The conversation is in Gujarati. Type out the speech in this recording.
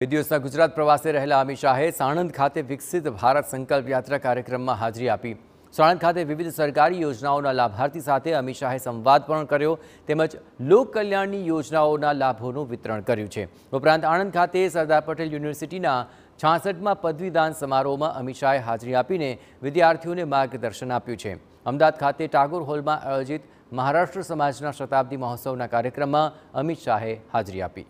બે દિવસના ગુજરાત પ્રવાસે રહેલા અમિત શાહે સાણંદ ખાતે વિકસિત ભારત સંકલ્પ યાત્રા કાર્યક્રમમાં હાજરી આપી સાણંદ ખાતે વિવિધ સરકારી યોજનાઓના લાભાર્થી સાથે અમિત શાહે સંવાદ પણ કર્યો તેમજ લોકકલ્યાણની યોજનાઓના લાભોનું વિતરણ કર્યું છે ઉપરાંત આણંદ ખાતે સરદાર પટેલ યુનિવર્સિટીના છાસઠમાં પદવીદાન સમારોહમાં અમિત શાહે હાજરી આપીને વિદ્યાર્થીઓને માર્ગદર્શન આપ્યું છે અમદાવાદ ખાતે ટાગોર હોલમાં આયોજિત મહારાષ્ટ્ર સમાજના શતાબ્દી મહોત્સવના કાર્યક્રમમાં અમિત શાહે હાજરી આપી